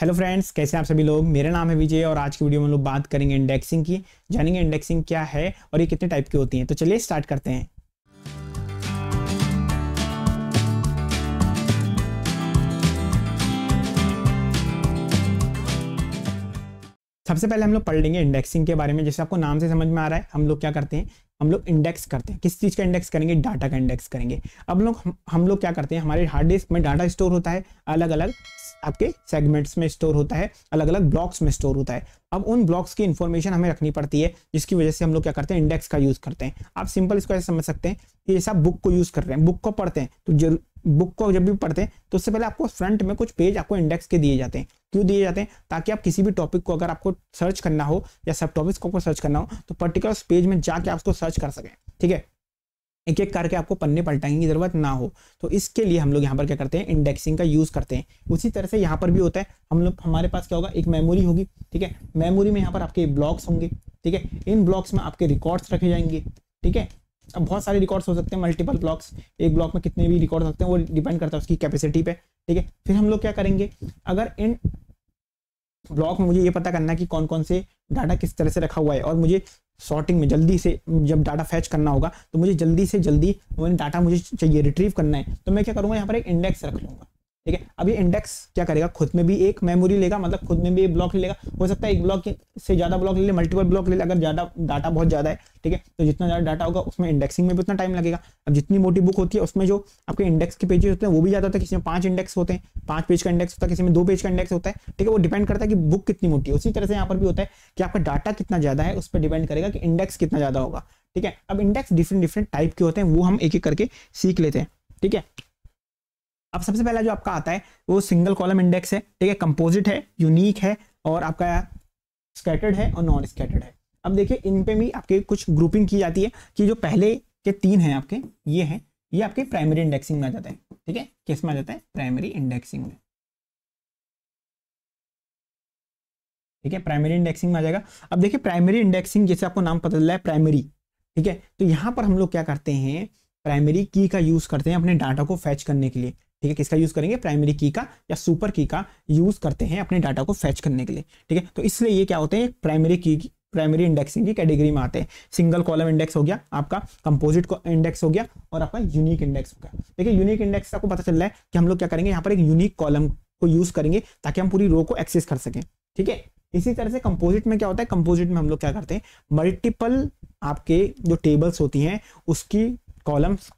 hello friends कैसे हैं आप सभी लोग मेरा नाम है विजय और आज की वीडियो में लोग बात करेंगे इंडेक्सिंग की जानेंगे इंडेक्सिंग क्या है और ये कितने टाइप की होती हैं तो चलिए स्टार्ट करते हैं सबसे पहले हम लोग पढ़ लेंगे इंडेक्सिंग के बारे में जैसे आपको नाम से समझ में आ रहा है हम लोग क्या करते हैं हम लोग इंडेक्स करते हैं किस चीज़ का इंडेक्स करेंगे डाटा का इंडेक्स करेंगे अब लोग हम लोग क्या करते हैं हमारे हार्ड डिस्क में डाटा स्टोर होता है अलग अलग आपके सेगमेंट्स में स्टोर होता है अलग अलग ब्लॉक्स में स्टोर होता है अब उन ब्लॉक्स की इन्फॉर्मेशन हमें रखनी पड़ती है जिसकी वजह से हम लोग क्या करते हैं इंडेक्स का यूज़ करते हैं आप सिंपल इसको ऐसे समझ सकते हैं कि जैसे आप बुक को यूज़ कर रहे हैं बुक को पढ़ते हैं तो जरूर बुक को जब भी पढ़ते हैं तो उससे पहले आपको फ्रंट में कुछ पेज आपको इंडेक्स के दिए जाते हैं क्यों दिए जाते हैं ताकि आप किसी भी टॉपिक को अगर आपको सर्च करना हो या सब टॉपिक्स को सर्च करना हो तो पर्टिकुलर पेज में जाके आप उसको सर्च कर सकें ठीक है एक एक करके आपको पन्ने पलटाने की जरूरत ना हो तो इसके लिए हम लोग यहाँ पर क्या करते हैं इंडेक्सिंग का यूज करते हैं उसी तरह से यहाँ पर भी होता है हम लोग हमारे पास क्या होगा एक मेमोरी होगी ठीक है मेमोरी में यहाँ पर आपके ब्लॉक्स होंगे ठीक है इन ब्लॉक्स में आपके रिकॉर्ड्स रखे जाएंगे ठीक है अब बहुत सारे रिकॉर्ड्स हो सकते हैं मल्टीपल ब्लॉक्स एक ब्लॉक में कितने भी रिकॉर्ड सकते हैं वो डिपेंड करता है उसकी कैपेसिटी पे ठीक है फिर हम लोग क्या करेंगे अगर इन ब्लॉक में मुझे ये पता करना है कि कौन कौन से डाटा किस तरह से रखा हुआ है और मुझे सॉर्टिंग में जल्दी से जब डाटा फैच करना होगा तो मुझे जल्दी से जल्दी डाटा मुझे चाहिए रिट्रीव करना है तो मैं क्या करूँगा यहाँ पर एक इंडेक्स रख लूँगा ठीक है अब ये इंडेक्स क्या करेगा खुद में भी एक मेमोरी लेगा मतलब खुद में भी एक ब्लॉक लेगा हो सकता है एक ब्लॉक से ज्यादा ब्लॉक ले ले मल्टीपल ब्लॉक ले ले अगर ज्यादा डाटा बहुत ज्यादा है ठीक है तो जितना ज्यादा डाटा होगा उसमें इंडेक्सिंग में भी उतना टाइम लगेगा अब जितनी मोटी बुक होती है उसमें जो आपके इंडेक्स के पेजेस होते हैं वो भी ज्यादा होता है किसी में पांच इंडेक्स होते हैं पांच पेज का इंडेक्स होता है किसी में दो पेज का इंडेक्स होता है ठीक है वो डिपेंड करता है कि बुक कितनी मोटी है उसी तरह से यहाँ पर भी होता है कि आपका डाटा कितना ज्यादा है उस पर डिपेंड करेगा कि इंडेक्स कितना ज्यादा होगा ठीक है अब इंडेक्स डिफरेंट डिफरेंट टाइप के होते हैं वो हम एक एक करके सीख लेते हैं ठीक है अब सबसे पहला जो आपका आता है वो सिंगल कॉलम इंडेक्स है ठीक है कंपोजिट है यूनिक है और आपका स्कैटर्ड है और नॉन स्कैटर्ड है अब देखिए इन पे भी आपके कुछ ग्रुपिंग की जाती है कि जो पहले के तीन हैं आपके ये हैं ये आपके प्राइमरी इंडेक्सिंग में आ जाता है ठीक है किस में आ जाता है प्राइमरी इंडेक्सिंग में ठीक है प्राइमरी इंडेक्सिंग में आ जाएगा अब देखिए प्राइमरी इंडेक्सिंग जैसे आपको नाम पता चला है प्राइमरी ठीक है तो यहाँ पर हम लोग क्या करते हैं प्राइमरी की का यूज करते हैं अपने डाटा को फैच करने के लिए ठीक है किसका यूज़ करेंगे प्राइमरी की का या सुपर की का यूज़ करते हैं अपने डाटा को फैच करने के लिए ठीक है तो इसलिए ये क्या होते हैं प्राइमरी की प्राइमरी इंडेक्सिंग की कैटेगरी में आते हैं सिंगल कॉलम इंडेक्स हो गया आपका कंपोजिट इंडेक्स हो गया और आपका यूनिक इंडेक्स हो गया देखिए यूनिक इंडेक्स आपको पता चल रहा है कि हम लोग क्या करेंगे यहाँ पर एक यूनिक कॉलम को यूज करेंगे ताकि हम पूरी रो को एक्सेस कर सकें ठीक है इसी तरह से कंपोजिट में क्या होता है कंपोजिट में हम लोग क्या करते हैं मल्टीपल आपके जो टेबल्स होती हैं उसकी कॉलम्स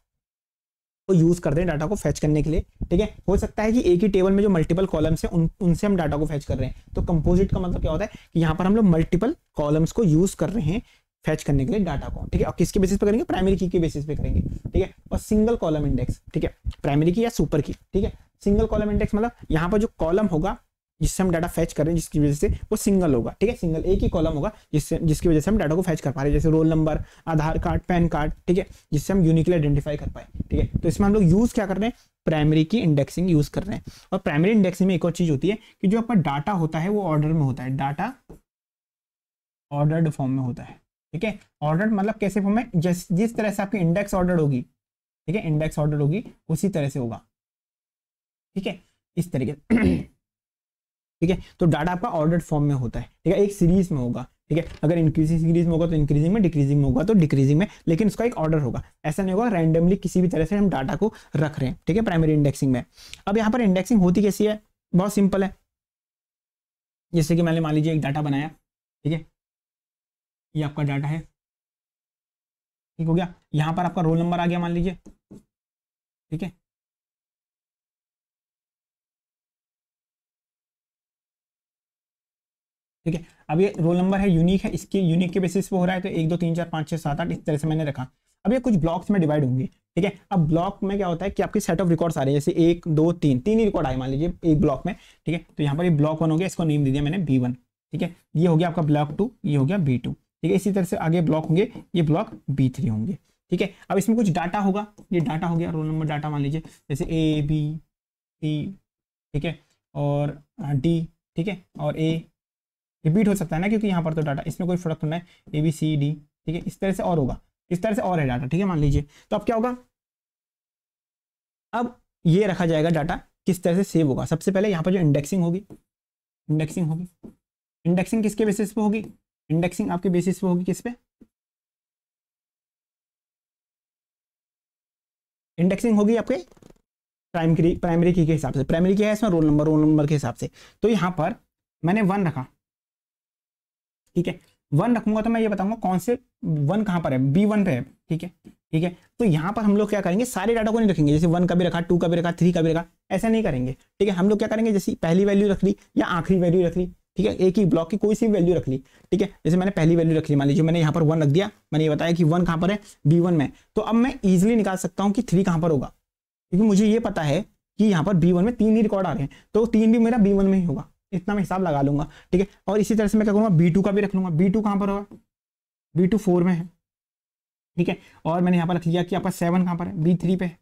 को यूज़ करते हैं डाटा को फैच करने के लिए ठीक है हो सकता है कि एक ही टेबल में जो मल्टीपल कॉलम्स हैं उन उनसे हम डाटा को फैच कर रहे हैं तो कंपोजिट का मतलब क्या होता है कि यहाँ पर हम लोग मल्टीपल कॉलम्स को यूज़ कर रहे हैं फैच करने के लिए डाटा को ठीक है और किसके बेसिस पे करेंगे प्राइमरी की के बेसिस पे करेंगे ठीक है और सिंगल कॉलम इंडेक्स ठीक है प्राइमरी की या सुपर की ठीक है सिंगल कॉलम इंडेक्स मतलब यहाँ पर जो कॉलम होगा जिससे हम डाटा फैच कर रहे हैं जिसकी वजह से वो सिंगल होगा ठीक है सिंगल एक ही कॉलम होगा जिससे जिसकी वजह से हम डाटा को फैच कर पा रहे हैं जैसे roll number Aadhaar card PAN card ठीक है जिससे हम यूनिकली आइडेंटिफाई कर पाए ठीक है तो इसमें हम लोग यूज़ क्या कर रहे हैं प्राइमरी की इंडेक्सिंग यूज़ कर रहे हैं और प्राइमरी इंडेक्सिंग में एक और चीज़ होती है कि जो आपका डाटा होता है वो ऑर्डर में होता है डाटा ऑर्डर्ड फॉर्म में होता है ठीक है ऑर्डर मतलब कैसे फॉर्म में जिस जिस तरह से आपकी इंडेक्स ऑर्डर होगी ठीक है इंडेक्स ऑर्डर होगी उसी तरह से होगा ठीक है इस तरीके ठीक है तो डाटा आपका ऑर्डर फॉर्म में होता है ठीक है एक सीरीज में होगा ठीक है अगर इंक्रीजिंग सीरीज में होगा तो इंक्रीजिंग में डिक्रीजिंग में होगा तो डिक्रीजिंग में लेकिन उसका एक ऑर्डर होगा ऐसा नहीं होगा रैंडमली किसी भी तरह से हम डाटा को रख रहे हैं ठीक है प्राइमरी इंडेक्सिंग में अब यहाँ पर इंडेक्सिंग होती कैसी है बहुत सिंपल है जैसे कि मैंने मान लीजिए एक डाटा बनाया ठीक है ये आपका डाटा है ठीक हो गया यहाँ पर आपका रोल नंबर आ गया मान लीजिए ठीक है ठीक है अब ये रोल नंबर है यूनिक है इसके यूनिक के बेसिस पे हो रहा है तो एक दो तीन चार पाँच छः सात आठ इस तरह से मैंने रखा अब ये कुछ ब्लॉक्स में डिवाइड होंगे ठीक है अब ब्लॉक में क्या होता है कि आपके सेट ऑफ रिकॉर्ड्स आ रहे हैं जैसे एक दो तीन तीन ही रिकॉर्ड आए मान लीजिए एक ब्लॉक में ठीक है तो यहाँ पर ये ब्लॉक वन हो गया इसको नेम दे दिया मैंने बी वन ठीक है ये हो गया आपका ब्लॉक टू ये हो गया बी टू ठीक है इसी तरह से आगे ब्लॉक होंगे ये ब्लॉक बी थ्री होंगे ठीक है अब इसमें कुछ डाटा होगा ये डाटा हो गया रोल नंबर डाटा मान लीजिए जैसे ए बी ई ठीक है और डी हाँ, ठीक है और ए रिपीट हो सकता है ना क्योंकि यहाँ पर तो डाटा इसमें कोई फर्क होना है ए बी सी डी ठीक है इस तरह से और होगा इस तरह से और है डाटा ठीक है मान लीजिए तो अब क्या होगा अब ये रखा जाएगा डाटा किस तरह से सेव होगा सबसे पहले यहाँ पर जो इंडेक्सिंग होगी इंडेक्सिंग होगी इंडेक्सिंग किसके बेसिस पे होगी इंडेक्सिंग आपके बेसिस पे होगी किस पे इंडेक्सिंग होगी आपके प्राइमरी प्राइमरी की के हिसाब से प्राइमरी क्या है इसमें रोल नंबर रोल नंबर के हिसाब से तो यहाँ पर मैंने वन रखा ठीक है वन रखूंगा तो मैं ये बताऊंगा कौन से वन कहाँ पर है बी वन पे है ठीक है ठीक है तो यहाँ पर हम लोग क्या करेंगे सारे डाटा को नहीं रखेंगे जैसे वन का भी रखा टू का भी रखा थ्री का भी रखा ऐसा नहीं करेंगे ठीक है हम लोग क्या करेंगे जैसे पहली वैल्यू रख ली या आखिरी वैल्यू रख ली ठीक है एक ही ब्लॉक की कोई सी वैल्यू रख ली ठीक है जैसे मैंने पहली वैल्यू रख ली मान लीजिए मैंने यहाँ पर वन रख दिया मैंने ये बताया कि वन कहाँ पर है बी वन में तो अब मैं ईजिली निकाल सकता हूँ कि थ्री कहाँ पर होगा क्योंकि मुझे ये पता है कि यहाँ पर बी वन में तीन ही रिकॉर्ड आ रहे हैं तो तीन भी मेरा बी वन में ही होगा इतना मैं हिसाब लगा लूंगा ठीक है और इसी तरह से मैं क्या करूँगा बी टू का भी रख लूंगा बी टू कहाँ पर होगा बी टू फोर में है ठीक है और मैंने यहाँ पर रख लिया कि आपका सेवन कहाँ पर है बी थ्री पे है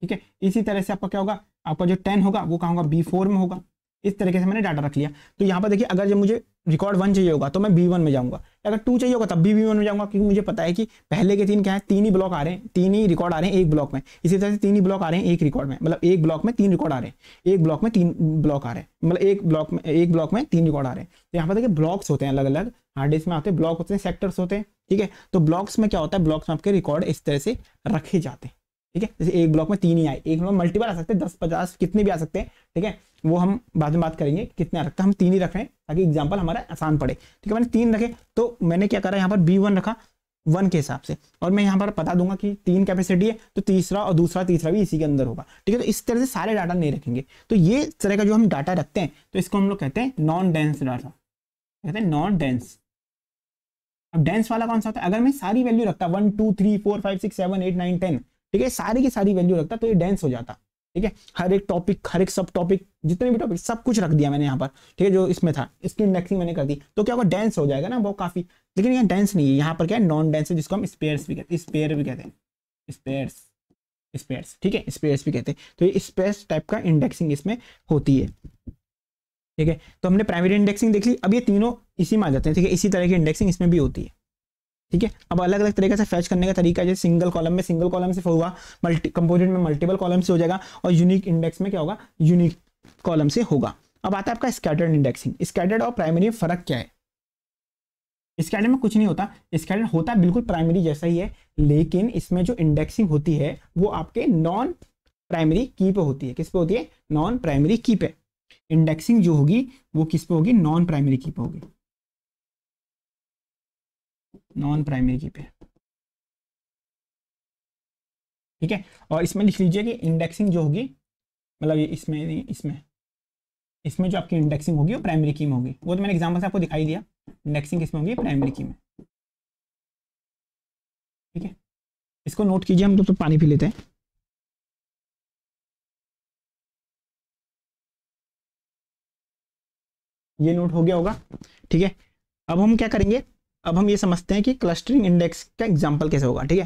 ठीक है इसी तरह से आपका क्या होगा आपका जो टेन होगा वो कहाँ होगा बी फोर में होगा इस तरीके से मैंने डाटा रख लिया तो यहाँ पर देखिए अगर जब मुझे रिकॉर्ड वन चाहिए होगा तो मैं बी वन में जाऊँगा अगर टू चाहिए होगा तब भी बी वन में जाऊँगा क्योंकि मुझे पता है कि पहले के तीन क्या है तीन ही ब्लॉक आ रहे हैं तीन ही रिकॉर्ड आ रहे हैं एक ब्लॉक में इसी तरह से तीन ही ब्लॉक आ रहे हैं एक रिकॉर्ड में मतलब एक ब्लॉक में तीन रिकॉर्ड आ रहे हैं एक ब्लॉक में तीन ब्लॉक आ रहे हैं मतलब एक ब्लॉक में एक ब्लॉक में तीन रिकॉर्ड आ रहे हैं तो यहाँ पर देखिए ब्लॉक्स होते हैं अलग अलग हार्ड डिस्क में आते हैं ब्लॉक होते हैं सेक्टर्स होते हैं ठीक है तो ब्लॉक्स में क्या होता है ब्लॉक्स में आपके रिकॉर्ड इस तरह से रखे जाते हैं ठीक है जैसे एक ब्लॉक में तीन ही आए एक ब्लॉक मल्टीपल आ सकते हैं दस पचास कितने भी आ सकते हैं ठीक है वो हम बाद में बात करेंगे कितने आ हैं हम तीन ही रख रहे हैं ताकि एग्जाम्पल हमारा आसान पड़े ठीक है मैंने तीन रखे तो मैंने क्या करा यहाँ पर बी वन रखा वन के हिसाब से और मैं यहाँ पर बता दूंगा कि तीन कैपेसिटी है तो तीसरा और दूसरा तीसरा भी इसी के अंदर होगा ठीक है तो इस तरह से सारे डाटा नहीं रखेंगे तो ये तरह का जो हम डाटा रखते हैं तो इसको हम लोग कहते हैं नॉन डेंस डाटा कहते हैं नॉन डेंस अब डेंस वाला कौन सा होता है अगर मैं सारी वैल्यू रखता one two three four five six seven eight nine ten ठीक है सारी की सारी वैल्यू रखता तो ये डेंस हो जाता ठीक है हर एक टॉपिक हर एक सब टॉपिक जितने भी टॉपिक सब कुछ रख दिया मैंने यहाँ पर ठीक है जो इसमें था इसकी इंडेक्सिंग मैंने कर दी तो क्या होगा डेंस हो जाएगा ना बहुत काफ़ी लेकिन यहाँ डेंस नहीं है यहाँ पर क्या है नॉन डेंस है जिसको हम स्पेयर भी कहते हैं स्पेयर भी कहते हैं स्पेयर्स स्पेयर्स ठीक है स्पेयर्स भी कहते हैं तो ये स्पेयर्स टाइप का इंडेक्सिंग इसमें होती है ठीक है तो हमने प्राइमरी इंडेक्सिंग देख ली अब ये तीनों इसी में आ जाते हैं ठीक है इसी तरह की इंडेक्सिंग इसमें भी होती है ठीक है अब अलग अलग तरीके से फैच करने का तरीका जैसे सिंगल कॉलम में सिंगल कॉलम से होगा मल्टी कंपोजिट में मल्टीपल कॉलम से हो जाएगा और यूनिक इंडेक्स में क्या होगा यूनिक कॉलम से होगा अब आता है आपका स्कैटर्ड इंडेक्सिंग स्कैटर्ड और प्राइमरी में फर्क क्या है स्कैटर में कुछ नहीं होता स्कैटर होता बिल्कुल प्राइमरी जैसा ही है लेकिन इसमें जो इंडेक्सिंग होती है वो आपके नॉन प्राइमरी की पे होती है किस पे होती है नॉन प्राइमरी की पे इंडेक्सिंग जो होगी वो किस पे होगी नॉन प्राइमरी की पे होगी नॉन प्राइमरी की पे ठीक है और इसमें लिख लीजिए कि इंडेक्सिंग जो होगी मतलब ये इसमें नहीं इसमें इसमें जो आपकी इंडेक्सिंग होगी वो प्राइमरी की में होगी वो तो मैंने एग्जाम्पल से आपको दिखाई दिया इंडेक्सिंग किसमें होगी प्राइमरी की में ठीक है इसको नोट कीजिए हम लोग तो पानी पी लेते हैं ये नोट हो गया होगा ठीक है अब हम क्या करेंगे अब हम ये समझते हैं कि क्लस्टरिंग इंडेक्स का एग्जाम्पल कैसे होगा ठीक है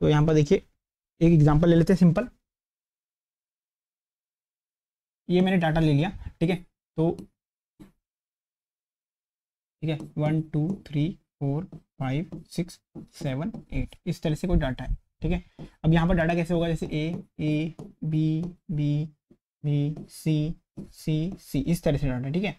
तो यहाँ पर देखिए एक एग्जाम्पल ले लेते हैं सिंपल ये मैंने डाटा ले लिया ठीक है तो ठीक है one two three four five six seven eight इस तरह से कोई डाटा है ठीक है अब यहाँ पर डाटा कैसे होगा जैसे A A B B B C C C इस तरह से डाटा ठीक है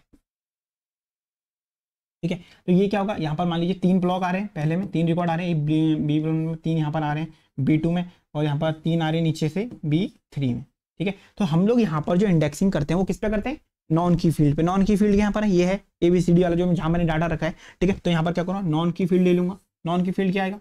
ठीक है तो ये क्या होगा यहाँ पर मान लीजिए तीन ब्लॉक आ रहे हैं पहले में तीन रिकॉर्ड आ रहे हैं बी वन में तीन यहाँ पर आ रहे हैं बी टू में और यहाँ पर तीन आ रहे हैं नीचे से बी थ्री में ठीक है तो हम लोग यहाँ पर जो इंडेक्सिंग करते हैं वो किस पे करते हैं नॉन की फील्ड पे नॉन की फील्ड यहाँ पर है ये है ए बी सी डी वाला जो जहाँ मैंने डाटा रखा है ठीक है तो यहाँ पर क्या करूँगा नॉन की फील्ड ले लूंगा नॉन की फील्ड क्या आएगा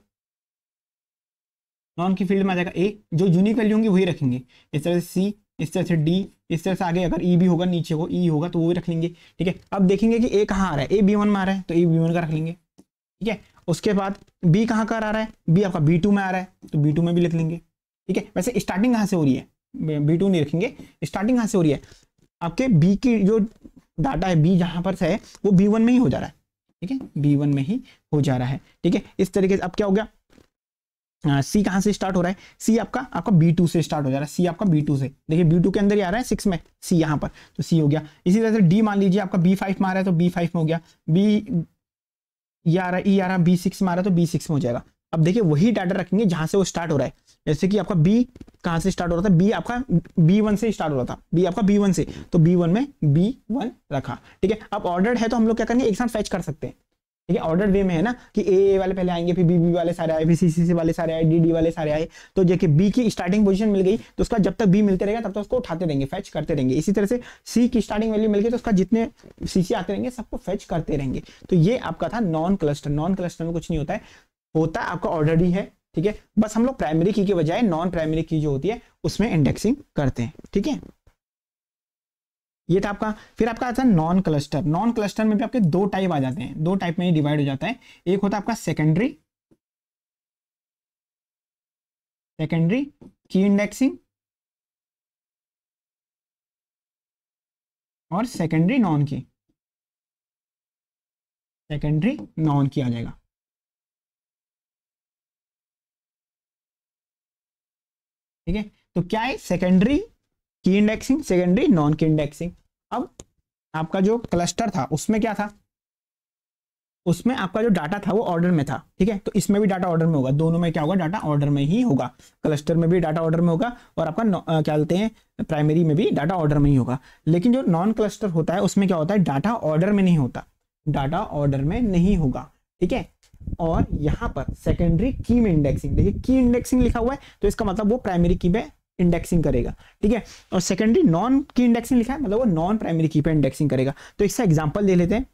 नॉन की फील्ड में आ जाएगा ए जो यूनिक वैल्यू होंगी वही रखेंगे इस तरह से सी इस तरह से डी इस तरह से आगे अगर ई e भी होगा नीचे को ई e होगा तो वो भी रख लेंगे ठीक है अब देखेंगे कि ए कहाँ आ रहा है ए बी वन में आ रहा है तो ए बी वन का रख लेंगे ठीक है उसके बाद बी कहाँ का आ रहा है बी आपका बी टू में आ रहा है तो बी टू में भी लिख लेंगे ठीक है वैसे स्टार्टिंग कहाँ से हो रही है बी टू नहीं रखेंगे स्टार्टिंग कहाँ से हो रही है आपके बी की जो डाटा है बी जहाँ पर है वो बी वन में ही हो जा रहा है ठीक है बी वन में ही हो जा रहा है ठीक है इस तरीके से अब क्या हो गया सी कहां से स्टार्ट हो रहा है सी आपका आपका बी टू से स्टार्ट हो जा रहा है सी आपका बी टू से देखिए बी टू के अंदर ही आ रहा है सिक्स में सी यहां पर तो सी हो गया इसी तरह से डी मान लीजिए आपका बी फाइव में आ रहा है तो बी फाइव में हो गया बी ये आ रहा है ई e आ रहा है बी सिक्स में आ रहा है तो बी सिक्स में हो जाएगा अब देखिए वही डाटा रखेंगे जहां से वो स्टार्ट हो रहा है जैसे कि आपका बी कहां से स्टार्ट हो रहा था बी आपका बी वन से स्टार्ट हो रहा था बी आपका बी वन से तो बी वन में बी वन रखा ठीक है अब ऑर्डर है तो हम लोग क्या करेंगे एक साथ फैच कर सकते हैं ठीक है ऑर्डर वे में है ना कि ए ए वाले पहले आएंगे फिर बी बी वाले सारे आए फिर सी सी सी वाले सारे आए डी डी वाले सारे आए तो देखिए बी की स्टार्टिंग पोजीशन मिल गई तो उसका जब तक बी मिलते रहेगा तब तक तो उसको उठाते रहेंगे फैच करते रहेंगे इसी तरह से सी की स्टार्टिंग वैल्यू मिल गई तो उसका जितने सी सी आते रहेंगे सबको फैच करते रहेंगे तो ये आपका था नॉन क्लस्टर नॉन क्लस्टर में कुछ नहीं होता है होता आपका ऑर्डर ही है ठीक है बस हम लोग प्राइमरी की के बजाय नॉन प्राइमरी की जो होती है उसमें इंडेक्सिंग करते हैं ठीक है ये था आपका फिर आपका आता है नॉन क्लस्टर नॉन क्लस्टर में भी आपके दो टाइप आ जाते हैं दो टाइप में ही डिवाइड हो जाता है एक होता है आपका सेकेंडरी सेकेंडरी की इंडेक्सिंग और secondary non key secondary non key आ जाएगा ठीक है तो क्या है secondary key indexing secondary non key indexing अब आपका जो क्लस्टर था उसमें क्या था उसमें आपका जो डाटा था वो ऑर्डर में था ठीक है तो इसमें भी डाटा ऑर्डर में होगा दोनों में क्या होगा डाटा ऑर्डर में ही होगा क्लस्टर में भी डाटा ऑर्डर में होगा और आपका आ, क्या बोलते हैं प्राइमरी में भी डाटा ऑर्डर में ही होगा लेकिन जो नॉन क्लस्टर होता है उसमें क्या होता है डाटा ऑर्डर में नहीं होता डाटा ऑर्डर में नहीं होगा ठीक है और यहाँ पर सेकेंडरी की में इंडेक्सिंग देखिए की इंडेक्सिंग लिखा हुआ है तो इसका मतलब वो प्राइमरी की में इंडेक्सिंग करेगा ठीक है और सेकेंडरी नॉन की इंडेक्सिंग लिखा है मतलब वो नॉन प्राइमरी की पे इंडेक्सिंग करेगा तो इसका एग्जाम्पल दे लेते हैं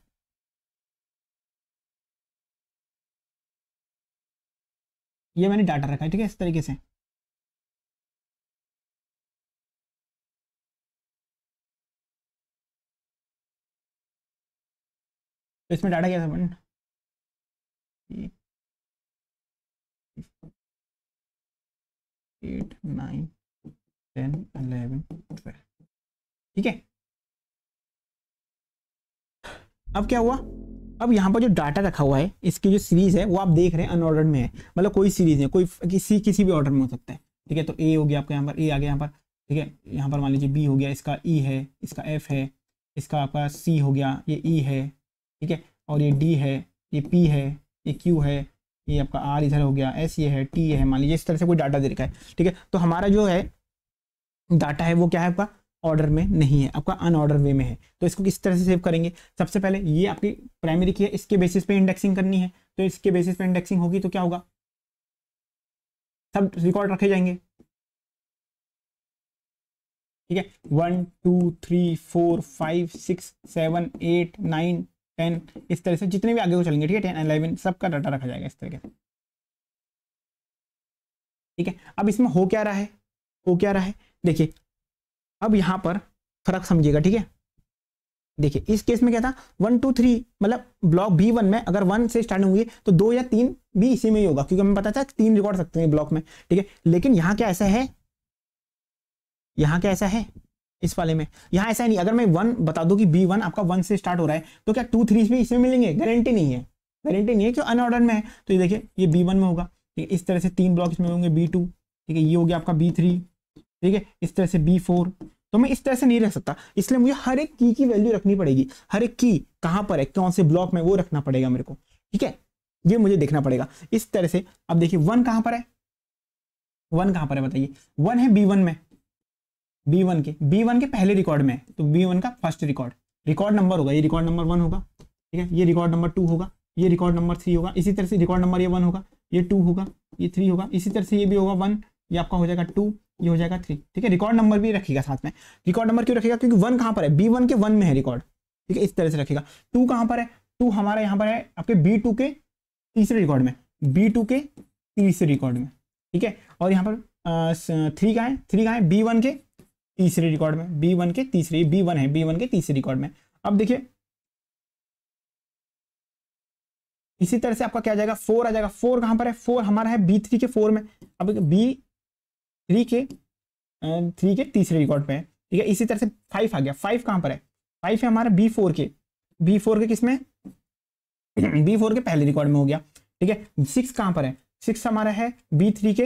ये मैंने डाटा रखा है ठीक है इस तरीके से तो इसमें डाटा क्या था one eight nine ten eleven twelve ठीक है अब क्या हुआ अब यहाँ पर जो डाटा रखा हुआ है इसकी जो सीरीज है वो आप देख रहे हैं अनऑर्डर में है मतलब कोई सीरीज है कोई किसी किसी भी ऑर्डर में हो सकता है ठीक है तो ए हो गया आपका यहाँ पर ए आ गया यहाँ पर ठीक है यहाँ पर मान लीजिए बी हो गया इसका ई e है इसका एफ है इसका आपका सी हो गया ये ई e है ठीक है और ये डी है ये पी है ये क्यू है ये आपका आर इधर हो गया एस ये है टी ये है मान लीजिए इस तरह से कोई डाटा दे रखा है ठीक है तो हमारा जो है डाटा है वो क्या है आपका ऑर्डर में नहीं है आपका अनऑर्डर वे में है तो इसको किस तरह से सेव करेंगे सबसे पहले ये आपकी प्राइमरी की है इसके बेसिस पे इंडेक्सिंग करनी है तो इसके बेसिस पे इंडेक्सिंग होगी तो क्या होगा सब रिकॉर्ड रखे जाएंगे ठीक है one two three four five six seven eight nine ten इस तरह से जितने भी आगे को चलेंगे ठीक है टेन अलेवन सबका डाटा रखा जाएगा इस तरह का ठीक है अब इसमें हो क्या रहा है हो क्या रहा है देखिए अब यहां पर फर्क समझिएगा ठीक है देखिए इस केस में क्या था वन टू थ्री मतलब ब्लॉक बी वन में अगर वन से स्टार्ट होंगे तो दो या तीन भी इसी में ही होगा क्योंकि हमें पता था तीन रिकॉर्ड सकते हैं ब्लॉक में ठीक है लेकिन यहां क्या ऐसा है यहां क्या ऐसा है इस वाले में यहां ऐसा नहीं अगर मैं वन बता दूं कि बी वन आपका वन से स्टार्ट हो रहा है तो क्या टू थ्री भी इसमें मिलेंगे गारंटी नहीं है गारंटी नहीं है क्यों अनऑर्डर में है तो ये देखिए ये बी वन में होगा ठीक है इस तरह से तीन ब्लॉक इसमें होंगे बी टू ठीक है ये हो गया आपका बी थ्री ठीक है इस तरह से बी फोर तो मैं इस तरह से नहीं रख सकता इसलिए मुझे हर एक की की वैल्यू रखनी पड़ेगी हर एक की कहाँ पर है कौन से ब्लॉक में वो रखना पड़ेगा मेरे को ठीक है ये मुझे देखना पड़ेगा इस तरह से अब देखिए वन कहाँ पर है वन कहाँ पर है बताइए वन है बी वन में बी वन के बी वन के पहले रिकॉर्ड में तो बी वन का फर्स्ट रिकॉर्ड रिकॉर्ड नंबर होगा ये रिकॉर्ड नंबर वन होगा ठीक है ये रिकॉर्ड नंबर टू होगा ये रिकॉर्ड नंबर थ्री होगा इसी तरह से रिकॉर्ड नंबर ये वन होगा ये टू होगा ये थ्री होगा इसी तरह से ये भी होगा वन ये आपका हो जाएगा टू ये हो जाएगा थ्री ठीक है रिकॉर्ड नंबर भी रखेगा साथ में रिकॉर्ड नंबर क्यों रखेगा क्योंकि वन कहाँ पर है बी वन के वन में है रिकॉर्ड ठीक है इस तरह से रखेगा टू कहाँ पर है टू हमारा यहाँ पर है आपके बी टू के तीसरे रिकॉर्ड में बी टू के तीसरे रिकॉर्ड में ठीक है और यहाँ पर थ्री का है थ्री का है बी वन के तीसरे रिकॉर्ड में बी वन के तीसरे बी वन है बी वन के तीसरे रिकॉर्ड में अब देखिए इसी तरह से आपका क्या जाएगा फोर आ जाएगा फोर कहां पर है फोर हमारा है बी थ्री के फोर में अब बी थ्री के थ्री के तीसरे रिकॉर्ड पे है ठीक है इसी तरह से फाइव आ गया फाइव कहाँ पर है फाइव है हमारा बी फोर के बी फोर के किस में बी फोर के पहले रिकॉर्ड में हो गया ठीक है सिक्स कहाँ पर है सिक्स हमारा है बी थ्री के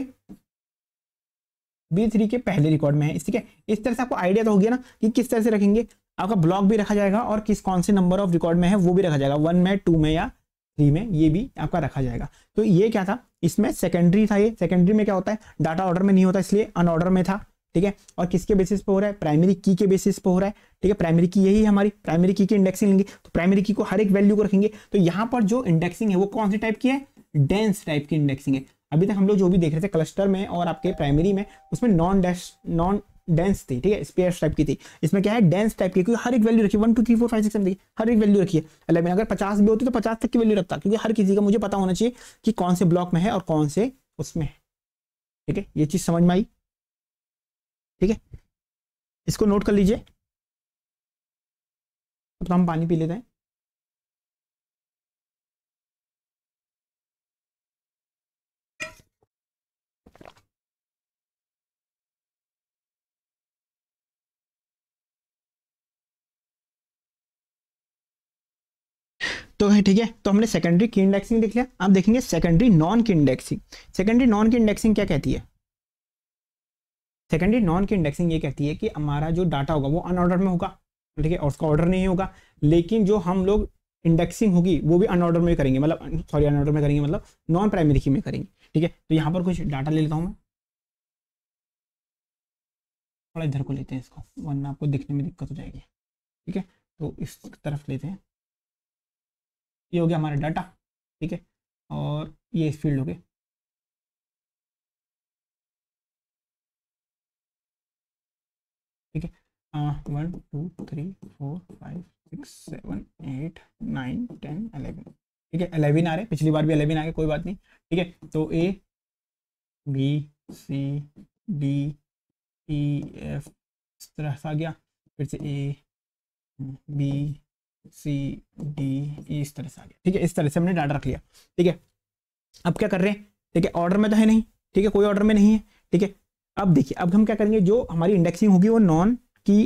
बी थ्री के पहले रिकॉर्ड में है ठीक है इस तरह से आपको आइडिया तो हो गया ना कि किस तरह से रखेंगे आपका ब्लॉक भी रखा जाएगा और किस कौन से नंबर ऑफ रिकॉर्ड में है वो भी रखा जाएगा वन में टू में या थ्री में ये भी आपका रखा जाएगा तो ये क्या था इसमें सेकेंडरी था ये सेकेंडरी में क्या होता है डाटा ऑर्डर में नहीं होता इसलिए अनऑर्डर में था ठीक है और किसके बेसिस पे हो रहा है प्राइमरी की के बेसिस पे हो रहा है ठीक है प्राइमरी की यही हमारी प्राइमरी की की इंडेक्सिंग लेंगे तो प्राइमरी की को हर एक वैल्यू को रखेंगे तो यहाँ पर जो इंडेक्सिंग है वो कौन सी टाइप की है डेंस टाइप की इंडेक्सिंग है अभी तक हम लोग जो भी देख रहे थे क्लस्टर में और आपके प्राइमरी में उसमें नॉन डैश नॉन डेंस थी ठीक है स्पेयर टाइप की थी इसमें क्या है डेंस टाइप की क्योंकि हर एक वैल्यू रखी one two three four five six देखिए हर एक वैल्यू रखी है अलेवन मतलब अगर पचास भी होती तो पचास तक की वैल्यू रखता क्योंकि हर किसी का मुझे पता होना चाहिए कि कौन से ब्लॉक में है और कौन से उसमें है ठीक है ये चीज़ समझ में आई ठीक है इसको नोट कर लीजिए अब तो हम पानी पी लेते हैं तो ठीक है तो हमने सेकेंडरी की इंडेक्सिंग देख लिया आप देखेंगे secondary non key indexing secondary non key indexing क्या कहती है सेकेंडरी नॉन की इंडेक्सिंग ये कहती है कि हमारा जो डाटा होगा वो अनऑर्डर में होगा ठीक है और उसका ऑर्डर नहीं होगा लेकिन जो हम लोग इंडेक्सिंग होगी वो भी अनऑर्डर में करेंगे मतलब सॉरी अनऑर्डर में करेंगे मतलब नॉन प्राइमरी की में करेंगे ठीक है तो यहाँ पर कुछ डाटा ले लेता हूँ मैं थोड़ा इधर को लेते हैं इसको वरना आपको दिखने में दिक्कत हो जाएगी ठीक है तो इस तरफ लेते हैं ये हो गया हमारा डाटा ठीक है और ये फील्ड हो गए ठीक है हाँ, one two three four five six seven eight nine ten eleven ठीक है अलेवन आ रहे पिछली बार भी अलेवन आ गए कोई बात नहीं ठीक है तो A B C D E F इस तरह से आ गया फिर से A B C D e, इस तरह से आ गया ठीक है इस तरह से हमने डाटा रख लिया ठीक है अब क्या कर रहे हैं ठीक है ऑर्डर में तो है नहीं ठीक है कोई ऑर्डर में नहीं है ठीक है अब देखिए अब हम क्या करेंगे जो हमारी इंडेक्सिंग होगी वो नॉन की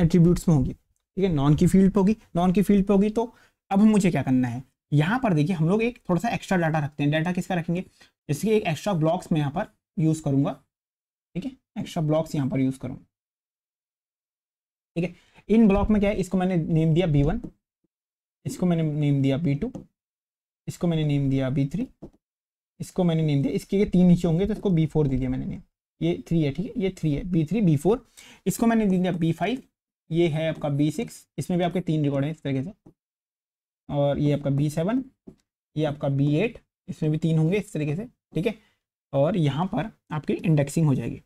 एट्रीब्यूट्स में होगी ठीक है नॉन की फील्ड पर होगी नॉन की फील्ड पर होगी तो अब हम मुझे क्या करना है यहाँ पर देखिए हम लोग एक थोड़ा सा एक्स्ट्रा डाटा रखते हैं डाटा किसका रखेंगे जैसे कि एक एक्स्ट्रा ब्लॉक्स मैं यहाँ पर यूज़ करूंगा ठीक है एक्स्ट्रा ब्लॉक्स यहाँ पर यूज़ करूंगा ठीक है इन ब्लॉक में क्या है इसको मैंने नेम दिया बी वन इसको मैंने नेम दिया बी टू इसको मैंने नेम दिया बी थ्री इसको मैंने नेम दिया इसके तीन नीचे होंगे तो इसको बी फोर दे दिया मैंने नेम ये थ्री है ठीक है ये थ्री है बी थ्री बी फोर इसको मैंने दे दिया बी फाइव ये है आपका बी सिक्स इसमें भी आपके तीन रिकॉर्ड हैं इस तरीके से और ये आपका बी सेवन ये आपका बी एट इसमें भी तीन होंगे इस तरीके से ठीक है और यहाँ पर आपकी इंडेक्सिंग हो जाएगी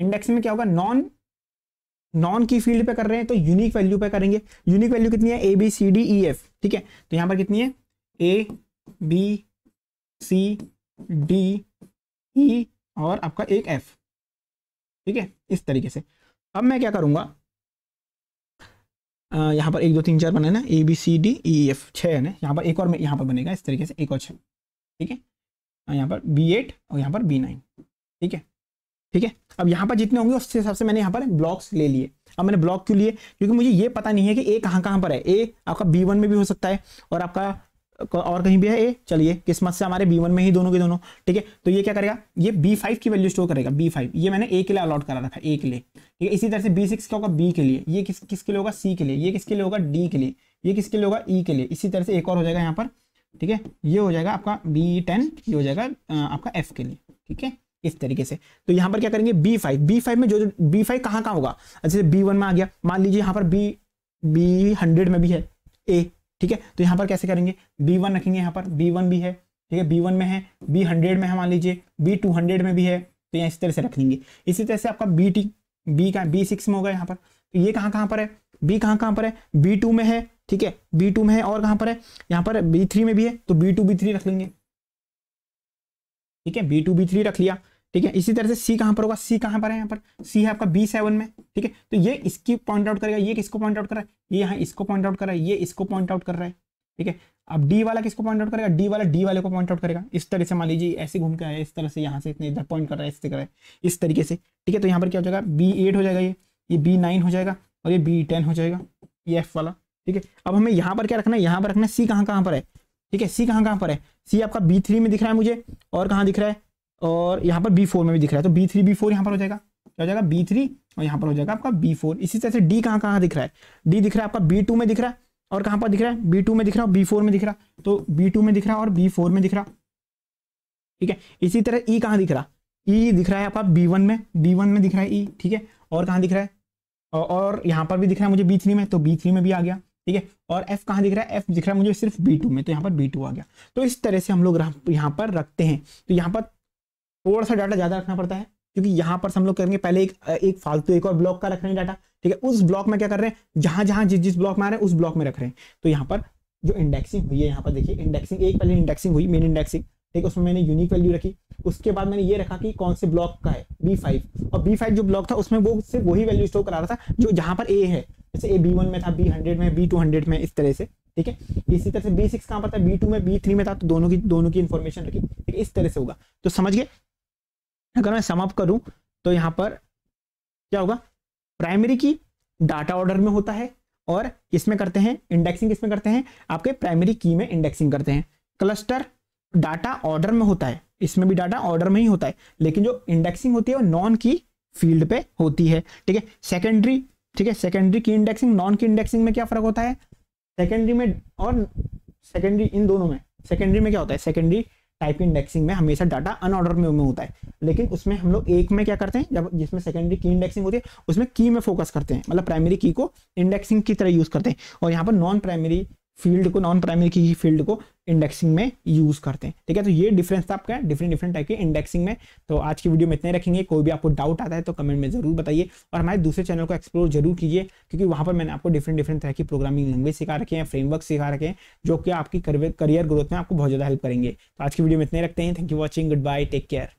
इंडेक्स में क्या होगा नॉन नॉन की फील्ड पे कर रहे हैं तो यूनिक वैल्यू पे करेंगे यूनिक वैल्यू कितनी है A B C D E F ठीक है तो यहां पर कितनी है ए बी सी डी ई और आपका एक एफ ठीक है इस तरीके से अब मैं क्या करूंगा यहां पर एक दो तीन चार बने ना A B C D E F छ है ना यहाँ पर एक और यहां पर बनेगा इस तरीके से एक और छः ठीक है यहां पर बी एट और यहां पर बी नाइन ठीक है ठीक है अब यहाँ पर जितने होंगे उसके हिसाब से मैंने यहाँ पर ब्लॉक्स ले लिए अब मैंने ब्लॉक क्यों लिए क्योंकि मुझे ये पता नहीं है कि ए कहाँ कहाँ पर है ए आपका बी वन में भी हो सकता है और आपका और कहीं भी है ए चलिए किस्मत से हमारे बी वन में ही दोनों के दोनों ठीक है तो ये क्या करेगा ये बी फाइव की वैल्यू स्टोर करेगा बी फाइव ये मैंने ए के लिए अलॉट करा रखा ए के लिए ठीक है इसी तरह से बी सिक्स क्या होगा बी के लिए ये किस किसके लिए होगा सी के लिए ये किसके लिए होगा डी के लिए ये किसके लिए होगा ई e के लिए इसी तरह से एक और हो जाएगा यहाँ पर ठीक है ये हो जाएगा आपका बी टेन ये हो जाएगा आपका एफ के लिए ठीक है इस तरीके से तो यहां पर क्या करेंगे बी फाइव बी फाइव में जो जो बी फाइव कहां कहां होगा जैसे बी वन में आ गया मान लीजिए यहाँ पर बी बी हंड्रेड में भी है ए ठीक है तो यहां पर कैसे करेंगे बी वन रखेंगे यहाँ पर बी वन भी है ठीक है बी वन में है बी हंड्रेड में है मान लीजिए बी टू हंड्रेड में भी है तो यहाँ इस तरह से रख लेंगे इसी तरह से आपका बी टी बी का बी सिक्स में होगा यहाँ पर तो ये कहाँ कहाँ पर है बी कहाँ कहाँ पर है बी टू में है ठीक है बी टू में है और कहाँ पर है यहाँ पर बी थ्री में भी है तो बी टू बी थ्री रख लेंगे ठीक है बी टू बी थ्री रख लिया ठीक है इसी तरह से सी कहां पर होगा सी कहां पर है यहाँ पर सी है आपका बी सेवन में ठीक है तो ये इसकी पॉइंट आउट करेगा ये किसको पॉइंट आउट कर रहा है ये यहाँ इसको पॉइंट आउट कर रहा है ये इसको पॉइंट आउट कर रहा है ठीक है अब डी वाला किसको पॉइंट आउट करेगा डी वाला डी वाले को पॉइंट आउट करेगा इस तरह से मान लीजिए ऐसे घूम के आया इस तरह से यहाँ से इतने इधर पॉइंट कर रहा है इससे कर रहा है इस तरीके से ठीक है तो यहाँ पर क्या हो जाएगा बी एट हो जाएगा ये ये बी नाइन हो जाएगा और ये बी टेन हो जाएगा ये एफ वाला ठीक है अब हमें यहाँ पर क्या रखना है यहाँ पर रखना है सी कहाँ कहाँ पर है ठीक है सी कहाँ कहाँ पर है सी आपका बी थ्री में दिख रहा है मुझे और कहाँ दिख रहा है और यहाँ पर बी फोर में भी दिख रहा है तो बी थ्री बी फोर यहाँ पर हो जाएगा क्या हो जाएगा बी थ्री और यहाँ पर हो जाएगा आपका बी फोर इसी तरह से डी कहाँ कहाँ दिख रहा है डी दिख रहा है आपका बी टू में दिख रहा है और कहाँ पर दिख रहा है बी टू में दिख रहा है बी फोर में दिख रहा तो बी टू में दिख रहा और बी फोर में दिख रहा ठीक है इसी तरह ई कहाँ दिख रहा ई दिख रहा है आपका बी वन में बी वन में दिख रहा है ई ठीक है और कहाँ दिख रहा है और यहाँ पर भी दिख रहा है मुझे बी थ्री में तो बी थ्री में भी आ गया ठीक है और एफ कहाँ दिख रहा है एफ दिख रहा है मुझे सिर्फ बी में तो यहाँ पर बी आ गया तो इस तरह से हम लोग यहाँ पर रखते हैं तो यहाँ पर थोड़ा सा डाटा ज़्यादा रखना पड़ता है क्योंकि यहाँ पर हम लोग करेंगे पहले एक एक फालतू एक और ब्लॉक का रख रहे हैं डाटा ठीक है उस ब्लॉक में क्या कर रहे हैं जहां जहां जिस जिस ब्लॉक में आ रहे हैं उस ब्लॉक में रख रहे हैं तो यहाँ पर जो इंडेक्सिंग हुई है यहाँ पर देखिए इंडेक्सिंग एक पहले इंडेक्सिंग हुई मेन इंडेक्सिंग ठीक है उसमें मैंने यूनिक वैल्यू रखी उसके बाद मैंने ये रखा कि कौन से ब्लॉक का है बी फाइव और बी फाइव जो ब्लॉक था उसमें वो सिर्फ वही वैल्यू स्टोर करा रहा था जो जहां पर ए है जैसे ए बी वन में था बी हंड्रेड में बी टू हंड्रेड में इस तरह से ठीक है इसी तरह से बी सिक्स कहाँ पर था बी टू में बी थ्री में था तो दोनों की दोनों की इन्फॉर्मेशन रखी ठीक इस तरह से होगा तो समझ गए अगर मैं समअप करूँ तो यहाँ पर क्या होगा प्राइमरी की डाटा ऑर्डर में होता है और किसमें करते हैं इंडेक्सिंग किसमें करते हैं आपके प्राइमरी की में इंडेक्सिंग करते हैं क्लस्टर डाटा ऑर्डर में होता है इसमें भी डाटा ऑर्डर में ही होता है लेकिन जो इंडेक्सिंग होती है वो नॉन की फील्ड पे होती है ठीक है सेकेंडरी ठीक है secondary key indexing non key indexing में क्या फर्क होता है सेकेंडरी में और सेकेंडरी इन दोनों में सेकेंडरी में क्या होता है सेकेंडरी टाइप की इंडेक्सिंग में हमेशा डाटा अनऑर्डर में, में होता है लेकिन उसमें हम लोग एक में क्या करते हैं जब जिसमें सेकेंडरी की इंडेक्सिंग होती है उसमें की में फोकस करते हैं मतलब प्राइमरी की को इंडेक्सिंग की तरह यूज करते हैं और यहाँ पर नॉन प्राइमरी फील्ड को नॉन प्राइमरी की फील्ड को इंडेक्सिंग में यूज करते हैं ठीक है तो ये डिफरेंस था आपका डिफरेंट डिफरेंट टाइप के इंडेक्सिंग में तो आज की वीडियो में इतने रखेंगे कोई भी आपको डाउट आता है तो कमेंट में जरूर बताइए और हमारे दूसरे चैनल को एक्सप्लोर जरूर कीजिए क्योंकि वहाँ पर मैंने आपको डिफरेंट डिफरेंट तरह की प्रोग्रामिंग लैंग्वेज सिखा रखे हैं फ्रेमवर्क सिखा रखे हैं जो कि आपकी करियर ग्रोथ में आपको बहुत ज़्यादा हेल्प करेंगे तो आज की वीडियो में इतने रखते हैं thank you watching goodbye take care